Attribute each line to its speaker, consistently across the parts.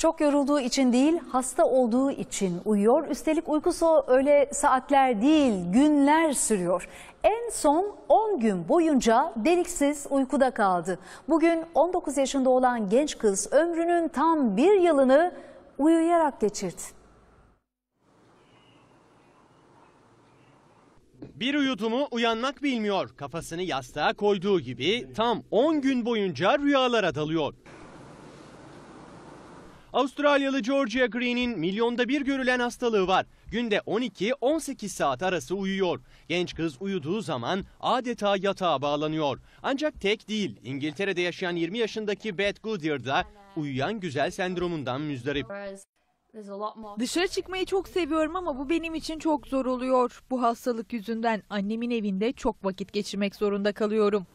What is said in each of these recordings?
Speaker 1: Çok yorulduğu için değil, hasta olduğu için uyuyor. Üstelik uykusu öyle saatler değil, günler sürüyor. En son 10 gün boyunca deliksiz uykuda kaldı. Bugün 19 yaşında olan genç kız ömrünün tam bir yılını uyuyarak geçirdi.
Speaker 2: Bir uyutumu uyanmak bilmiyor. Kafasını yastığa koyduğu gibi tam 10 gün boyunca rüyalara dalıyor. Avustralyalı Georgia Green'in milyonda bir görülen hastalığı var. Günde 12-18 saat arası uyuyor. Genç kız uyuduğu zaman adeta yatağa bağlanıyor. Ancak tek değil. İngiltere'de yaşayan 20 yaşındaki Beth Goodyear da uyuyan güzel sendromundan müzdarip.
Speaker 1: Dışarı çıkmayı çok seviyorum ama bu benim için çok zor oluyor. Bu hastalık yüzünden annemin evinde çok vakit geçirmek zorunda
Speaker 2: kalıyorum.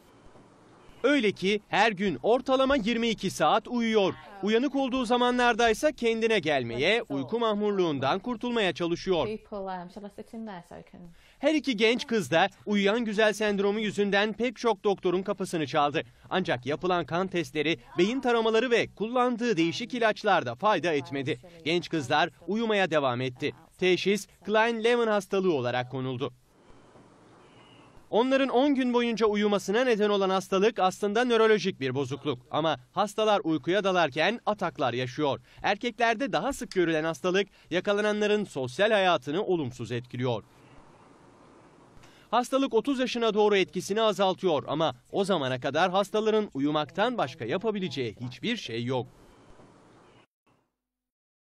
Speaker 2: Öyle ki her gün ortalama 22 saat uyuyor. Uyanık olduğu zamanlarda ise kendine gelmeye, uyku mahmurluğundan kurtulmaya çalışıyor.
Speaker 1: Um,
Speaker 2: her iki genç kız da uyuyan güzel sendromu yüzünden pek çok doktorun kapısını çaldı. Ancak yapılan kan testleri, beyin taramaları ve kullandığı değişik ilaçlarda fayda etmedi. Genç kızlar uyumaya devam etti. Teşhis Klein-Levin hastalığı olarak konuldu. Onların 10 gün boyunca uyumasına neden olan hastalık aslında nörolojik bir bozukluk. Ama hastalar uykuya dalarken ataklar yaşıyor. Erkeklerde daha sık görülen hastalık yakalananların sosyal hayatını olumsuz etkiliyor. Hastalık 30 yaşına doğru etkisini azaltıyor ama o zamana kadar hastaların uyumaktan başka yapabileceği hiçbir şey yok.